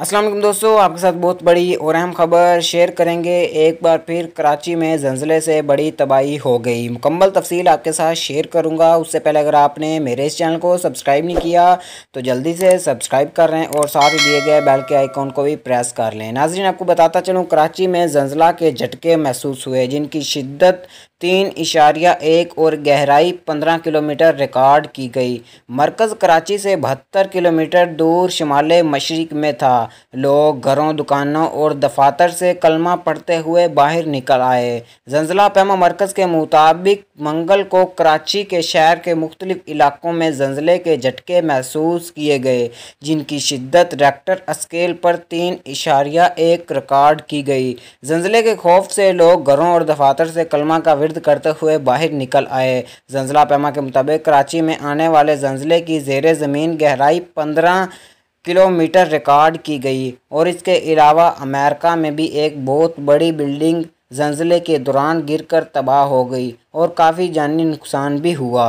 असलम दोस्तों आपके साथ बहुत बड़ी और अहम खबर शेयर करेंगे एक बार फिर कराची में जंजले से बड़ी तबाही हो गई मुकम्मल तफसील आपके साथ शेयर करूंगा उससे पहले अगर आपने मेरे इस चैनल को सब्सक्राइब नहीं किया तो जल्दी से सब्सक्राइब कर लें और साथ ही दिए गए बेल के आइकॉन को भी प्रेस कर लें नाजरीन आपको बताता चलूँ कराची में जंजला के झटके महसूस हुए जिनकी शिद्दत तीन इशारिया एक और गहराई पंद्रह किलोमीटर रिकॉर्ड की गई मरकज़ कराची से बहत्तर किलोमीटर दूर शुमाल मशरक़ में था लोग घरों दुकानों और दफातर से कलमा पढ़ते हुए बाहर निकल आए जंजला पैमा मरकज़ के मुताबिक मंगल को कराची के शहर के मुख्तलिफ इलाकों में जंजले के झटके महसूस किए गए जिनकी शिद्दत रेक्टर स्केल पर तीन इशारिया एक रिकॉर्ड की गई जंजले के खौफ से लोग घरों और दफातर से कलमा का विरद करते हुए बाहर निकल आए जंजला पैमा के मुताबिक कराची में आने वाले जंजले की जेर ज़मीन गहराई पंद्रह किलोमीटर रिकॉर्ड की गई और इसके अलावा अमेरिका में भी एक बहुत बड़ी बिल्डिंग जंजले के दौरान गिरकर तबाह हो गई और काफ़ी जानी नुकसान भी हुआ